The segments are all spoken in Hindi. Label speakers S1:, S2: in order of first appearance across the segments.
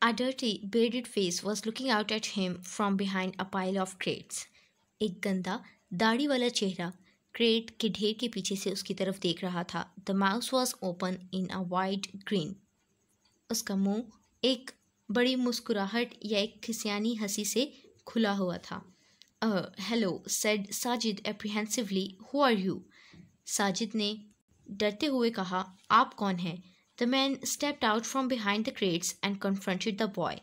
S1: A dirty, bearded face was looking out at him from behind a pile of crates. एक गंदा दाढ़ी वाला चेहरा क्रेट के ढेर के पीछे से उसकी तरफ देख रहा था the mouth was open in a wide grin उसका मुंह एक बड़ी मुस्कुराहट या एक खिसियानी हंसी से खुला हुआ था hello said Sajid apprehensively who are you Sajid ने डरते हुए कहा आप कौन हैं the man step out from behind the crates and confronted the boy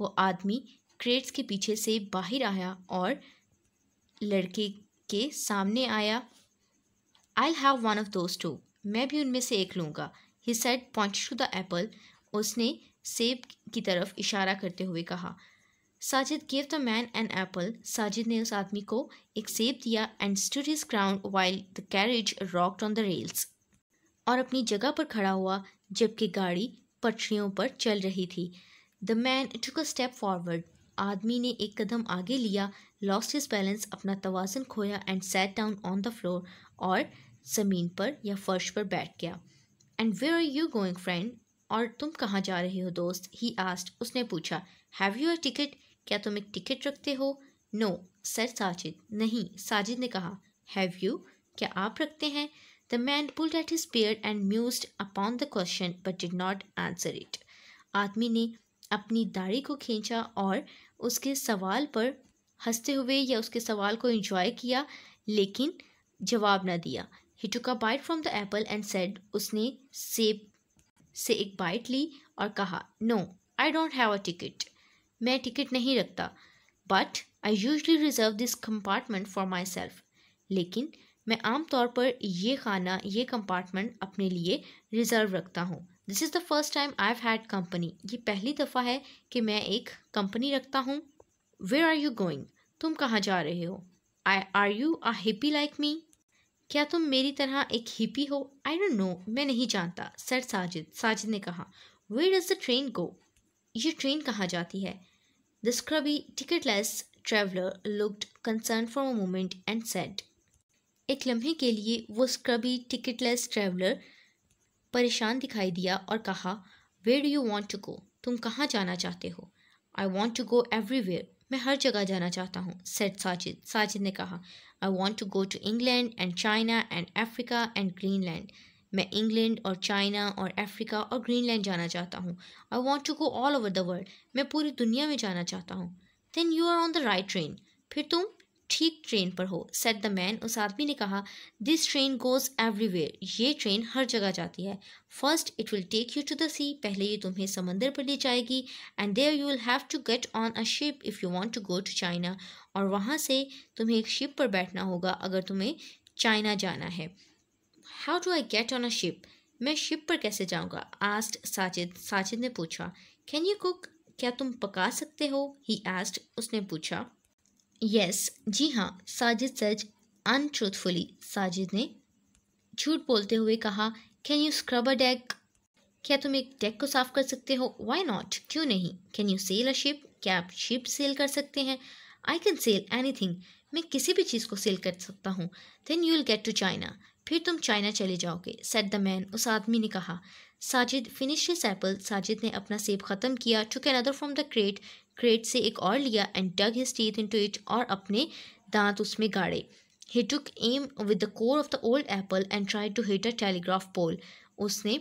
S1: वो आदमी क्रेट्स के पीछे से बाहर आया और लड़के के सामने आया I have one of those too मैं भी उनमें से एक लूँगा ही said point to the apple उसने सेब की तरफ इशारा करते हुए कहा Sajid gave the man an apple Sajid ने उस आदमी को एक सेब दिया and stood his ground while the carriage rocked on the rails और अपनी जगह पर खड़ा हुआ जबकि गाड़ी पटरियों पर चल रही थी the man took a step forward आदमी ने एक कदम आगे लिया लॉस्ट हिज बैलेंस अपना तोज़न खोया and sat down on the floor और ज़मीन पर या फर्श पर बैठ गया and where are you going friend और तुम कहाँ जा रहे हो दोस्त ही आस्ट उसने पूछा हैव यू अ टिकट क्या तुम एक टिकट रखते हो नो सर साजिद नहीं साजिद ने कहा हैव यू क्या आप रखते हैं The man pulled at his beard and mused upon the question but did not answer it. आदमी ने अपनी दाढ़ी को खींचा और उसके सवाल पर हंसते हुए या उसके सवाल को इंजॉय किया लेकिन जवाब ना दिया ही took a bite from the apple and said उसने सेब से एक बाइट ली और कहा no I don't have a ticket मैं टिकट नहीं रखता but I usually reserve this compartment for myself लेकिन मैं आमतौर पर ये खाना ये कंपार्टमेंट अपने लिए रिज़र्व रखता हूँ this is the first time I have had company ये पहली दफ़ा है कि मैं एक कंपनी रखता हूँ वेयर आर यू गोइंग तुम कहाँ जा रहे हो I are you a hippie like me क्या तुम मेरी तरह एक हिप्पी हो आई डोंट नो मैं नहीं जानता सर साजिद साजिद ने कहा where is the train go ये ट्रेन कहाँ जाती है the scruffy less traveller looked concern for a moment and set एक लम्हे के लिए वो स्क्रबी टिकटलेस ट्रैवलर परेशान दिखाई दिया और कहा where do you want to go तुम कहाँ जाना चाहते हो I want to go everywhere मैं हर जगह जाना चाहता हूँ सेट साजिद साजिद ने कहा I want to go to England and China and Africa and Greenland मैं इंग्लैंड और चाइना और अफ्रीका और ग्रीनलैंड जाना चाहता हूँ I want to go all over the world मैं पूरी दुनिया में जाना चाहता हूँ then you are on the right train फिर तुम ठीक ट्रेन पर हो सेट द मैन उस आदमी ने कहा दिस ट्रेन गोज़ एवरीवेयर ये ट्रेन हर जगह जाती है first it will take you to the sea पहले ये तुम्हें समंदर पर ले जाएगी and there you will have to get on a ship if you want to go to China और वहाँ से तुम्हें एक शिप पर बैठना होगा अगर तुम्हें चाइना जाना है how do I get on a ship मैं शिप पर कैसे जाऊँगा आस्ट साजिद साजिद ने पूछा कैन यू कुक क्या तुम पका सकते हो ही आस्ट उसने पूछा यस जी हाँ साजिद सच अनट्रूथफुली साजिद ने झूठ बोलते हुए कहा can you scrub a deck क्या तुम एक डेक को साफ कर सकते हो वाई नॉट क्यों नहीं can you sail a ship क्या आप शिप सेल कर सकते हैं I can sail anything मैं किसी भी चीज़ को सेल कर सकता हूँ then you will get to China फिर तुम चाइना चले जाओगे सेट द मैन उस आदमी ने कहा साजिद फिनिश एप्पल साजिद ने अपना सेब ख़त्म किया took another from the crate crate से एक और लिया and dug his teeth into it और अपने दांत उसमें गाड़े ही took aim with the core of the old apple and try to hit a telegraph pole उसने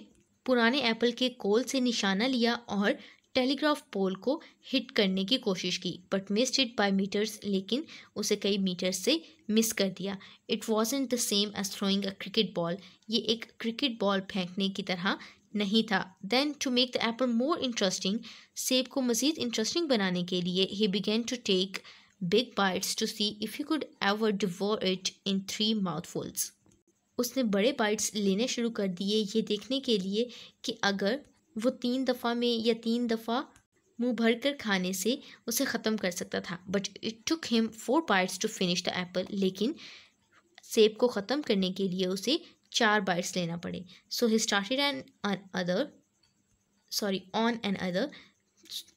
S1: पुराने एप्पल के कोल से निशाना लिया और टेलीग्राफ पोल को हिट करने की कोशिश की but miss it by metres लेकिन उसे कई मीटर से मिस कर दिया it was the same as throwing a cricket ball ये एक क्रिकेट बॉल फेंकने की तरह नहीं था then to make the apple more interesting सेब को मज़ीद इंटरेस्टिंग बनाने के लिए he began to take big bites to see if you could ever devour it in three mouthfuls उसने बड़े बाइट्स लेने शुरू कर दिए ये देखने के लिए कि अगर वो तीन दफ़ा में या तीन दफ़ा मुंह भर कर खाने से उसे ख़त्म कर सकता था but it took him four bites to finish the apple लेकिन सेब को ख़त्म करने के लिए उसे चार बाइट्स लेना पड़े so he started another sorry on another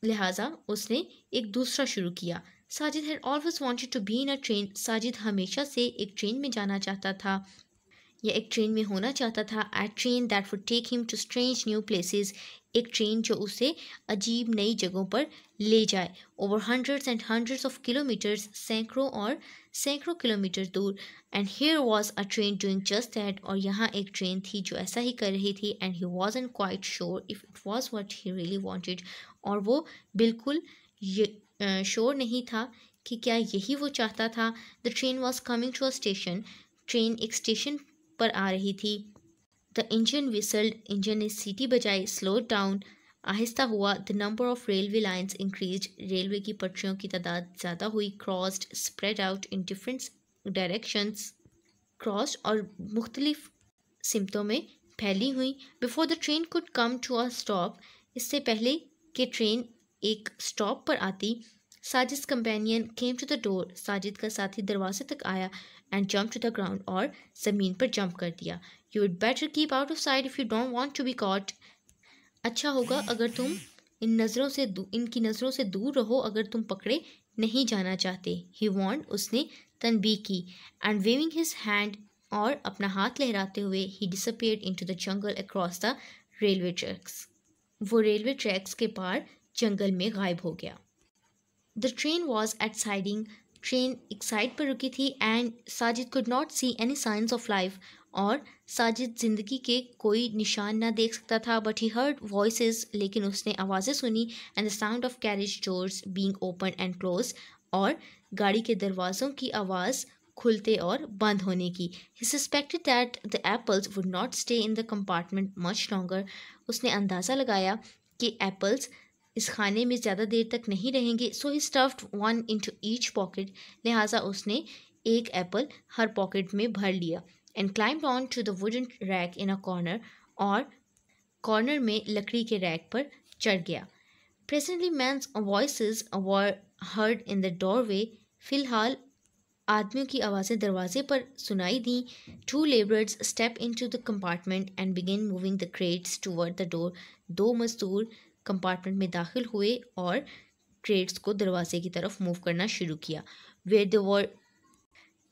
S1: लिहाजा उसने एक दूसरा शुरू किया Sajid had always wanted to be in a train Sajid हमेशा से एक ट्रेन में जाना चाहता था ये एक ट्रेन में होना चाहता था a train that would take him to strange new places एक ट्रेन जो उसे अजीब नई जगहों पर ले जाए over hundreds and hundreds of kilometres सैकड़ों और सैकड़ों किलोमीटर दूर and here was a train doing just that और यहाँ एक ट्रेन थी जो ऐसा ही कर रही थी and he was an quite sure if it was what he really wanted और वो बिल्कुल श्योर नहीं था कि क्या यही वो चाहता था the train was coming to a station train एक स्टेशन पर आ रही थी द इंजन विसल्ड इंजन ने सीटी बजाई स्लो डाउन आहिस्ता हुआ the number of railway lines increase railway की पटरियों की तादाद ज़्यादा हुई crossed spread out in different directions cross और मुख्तलिफ सिमतों में फैली हुई before the train could come to a stop इससे पहले कि ट्रेन एक स्टॉप पर आती Sajid companion came to the door Sajid का साथी दरवाजे तक आया and jump to the ground और ज़मीन पर जंप कर दिया you would better keep out of side if you don't want to be caught अच्छा होगा अगर तुम इन नज़रों से इनकी नज़रों से दूर रहो अगर तुम पकड़े नहीं जाना चाहते ही वॉन्ट उसने तनबी की एंड वेविंग हिज हैंड और अपना हाथ लहराते हुए he disappear into the jungle across the railway tracks वो रेलवे ट्रैक्स के पार जंगल में गायब हो गया the train was at siding train एक साइड पर रुकी थी and Sajid could not see any signs of life और साजिद ज़िंदगी के कोई निशान ना देख सकता था बट ही हर्ड वॉइस लेकिन उसने आवाज़ें सुनी and the sound of carriage doors being open and close और गाड़ी के दरवाज़ों की आवाज़ खुलते और बंद होने की he suspected that the apples would not stay in the compartment much longer उसने अंदाज़ा लगाया कि एप्पल्स इस खाने में ज़्यादा देर तक नहीं रहेंगे so he stuffed one into each pocket लिहाजा उसने एक एप्पल हर पॉकेट में भर लिया and climb on to the wooden rack in a corner और कॉर्नर में लकड़ी के रैक पर चढ़ गया presently men's voice were heard in the doorway फिलहाल आदमियों की आवाज़ें दरवाजे पर सुनाई दी two labours step into the compartment and began moving the crates toward the door दो मजदूर कंपार्टमेंट में दाखिल हुए और ट्रेड्स को दरवाजे की तरफ मूव करना शुरू किया where the were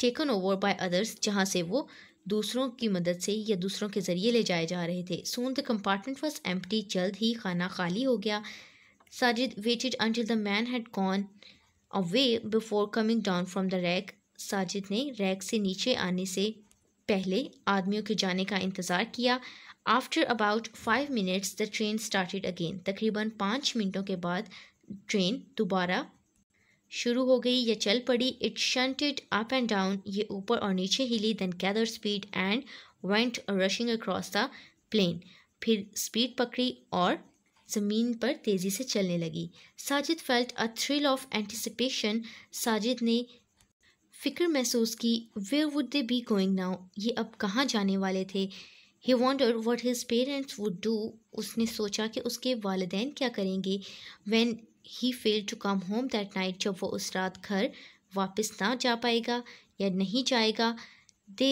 S1: taken over by others जहाँ से वो दूसरों की मदद से या दूसरों के ज़रिए ले जाए जा रहे थे soon the compartment was empty जल्द ही खाना खाली हो गया Sajid waited until the man had gone away before coming down from the rack Sajid ने रैक से नीचे आने से पहले आदमियों के जाने का इंतज़ार किया after about five minutes the train started again तकरीबन पाँच मिनटों के बाद ट्रेन दोबारा शुरू हो गई या चल पड़ी it shunted up and down ये ऊपर और नीचे हिली then gather speed and went rushing across the plain फिर स्पीड पकड़ी और ज़मीन पर तेज़ी से चलने लगी Sajid felt a thrill of anticipation Sajid ने फ़िक्र महसूस की where would they be going now ये अब कहाँ जाने वाले थे he want what his parents would do उसने सोचा कि उसके वालदे क्या करेंगे when he fail to come home that night जब वो उस रात घर वापस ना जा पाएगा या नहीं जाएगा दे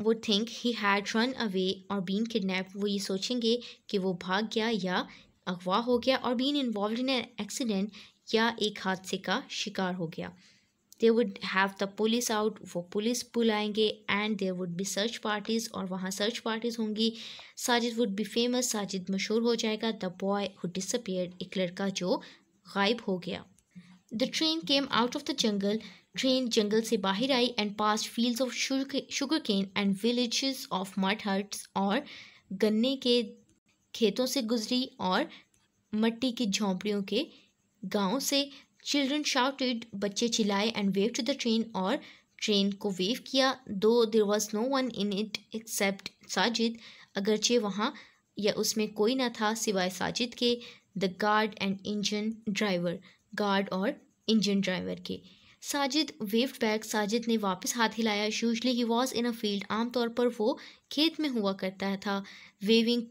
S1: वो think he had run away और बीन किडनेप वो ये सोचेंगे कि वो भाग गया या अगवा हो गया और been involve in an accident या एक हादसे का शिकार हो गया they would have the police out वो पुलिस बुलाएंगे and there would be search parties और वहाँ सर्च पार्टीज़ होंगी Sajid would be famous Sajid मशहूर हो जाएगा द बॉय हु डिसअपियर एक लड़का जो गायब हो गया the train came out of the jungle train जंगल से बाहर आई and pass field of sugar cane and village of mud hut और गन्ने के खेतों से गुजरी और मट्टी की झोंपड़ियों के गांव से चिल्ड्रन शाउटेड बच्चे चिल्लाए and wave to the train और ट्रेन को वेव किया though there was no one in it except Sajid अगरचे वहाँ या उसमें कोई ना था सिवाय साजिद के the guard and engine driver guard और इंजन ड्राइवर के साजिद वेव्ड बैक साजिद ने वापस हाथ हिलाया usually he was in a field आमतौर पर वो खेत में हुआ करता था वेविंग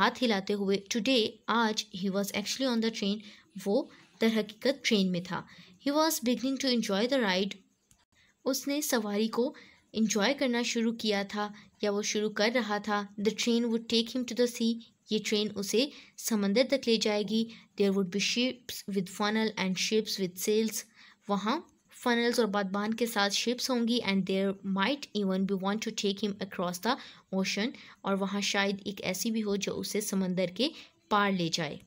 S1: हाथ हिलाते हुए टुडे आज he was actually on the train वो दर हकीकत ट्रेन में था he was beginning to enjoy the ride उसने सवारी को इन्जॉय करना शुरू किया था या वो शुरू कर रहा था the train would take him to the sea ये ट्रेन उसे समंदर तक ले जाएगी there would be ships with funnel and ships with sails वहाँ फनल्स और बादबान के साथ शिप्स होंगी and there might even be want to take him across the ocean और वहाँ शायद एक ऐसी भी हो जो उसे समंदर के पार ले जाए